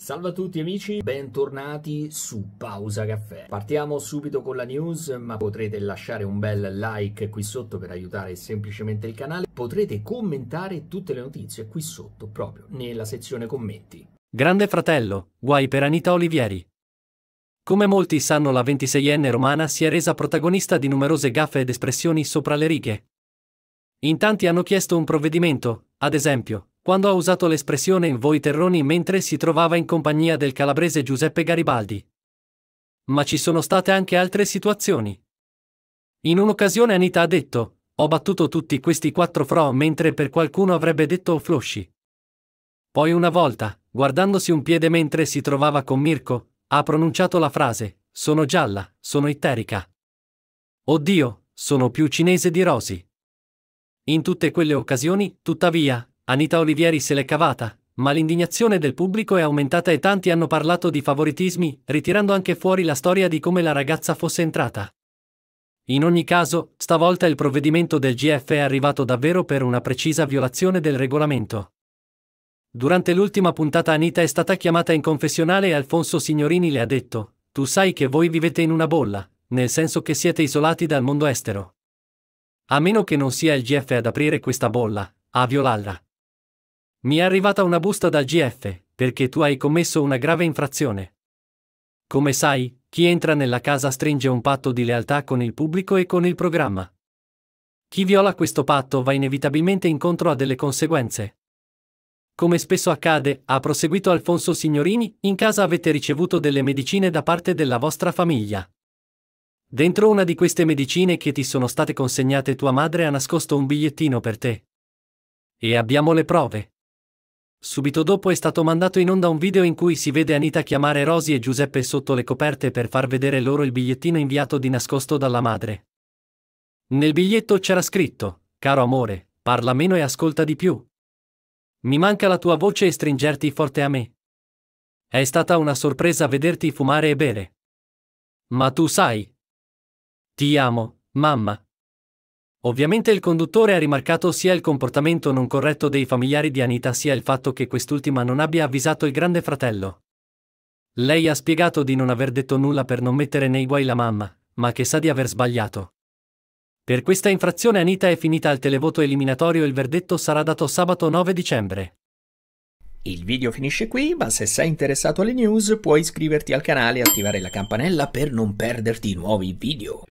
Salve a tutti amici, bentornati su Pausa Caffè. Partiamo subito con la news, ma potrete lasciare un bel like qui sotto per aiutare semplicemente il canale. Potrete commentare tutte le notizie qui sotto, proprio nella sezione commenti. Grande fratello, guai per Anita Olivieri. Come molti sanno la 26enne romana si è resa protagonista di numerose gaffe ed espressioni sopra le righe. In tanti hanno chiesto un provvedimento, ad esempio, quando ha usato l'espressione in voi terroni mentre si trovava in compagnia del calabrese Giuseppe Garibaldi. Ma ci sono state anche altre situazioni. In un'occasione Anita ha detto, ho battuto tutti questi quattro fro mentre per qualcuno avrebbe detto flosci. Poi una volta, guardandosi un piede mentre si trovava con Mirko, ha pronunciato la frase, sono gialla, sono itterica. Oddio, sono più cinese di Rosi. In tutte quelle occasioni, tuttavia, Anita Olivieri se l'è cavata, ma l'indignazione del pubblico è aumentata e tanti hanno parlato di favoritismi, ritirando anche fuori la storia di come la ragazza fosse entrata. In ogni caso, stavolta il provvedimento del GF è arrivato davvero per una precisa violazione del regolamento. Durante l'ultima puntata Anita è stata chiamata in confessionale e Alfonso Signorini le ha detto, tu sai che voi vivete in una bolla, nel senso che siete isolati dal mondo estero. A meno che non sia il GF ad aprire questa bolla, a violarla. Mi è arrivata una busta dal GF, perché tu hai commesso una grave infrazione. Come sai, chi entra nella casa stringe un patto di lealtà con il pubblico e con il programma. Chi viola questo patto va inevitabilmente incontro a delle conseguenze. Come spesso accade, ha proseguito Alfonso Signorini, in casa avete ricevuto delle medicine da parte della vostra famiglia. Dentro una di queste medicine che ti sono state consegnate tua madre ha nascosto un bigliettino per te. E abbiamo le prove. Subito dopo è stato mandato in onda un video in cui si vede Anita chiamare Rosy e Giuseppe sotto le coperte per far vedere loro il bigliettino inviato di nascosto dalla madre. Nel biglietto c'era scritto, caro amore, parla meno e ascolta di più. Mi manca la tua voce e stringerti forte a me. È stata una sorpresa vederti fumare e bere. Ma tu sai. Ti amo, mamma, Ovviamente il conduttore ha rimarcato sia il comportamento non corretto dei familiari di Anita sia il fatto che quest'ultima non abbia avvisato il grande fratello. Lei ha spiegato di non aver detto nulla per non mettere nei guai la mamma, ma che sa di aver sbagliato. Per questa infrazione Anita è finita al televoto eliminatorio e il verdetto sarà dato sabato 9 dicembre. Il video finisce qui, ma se sei interessato alle news puoi iscriverti al canale e attivare la campanella per non perderti nuovi video.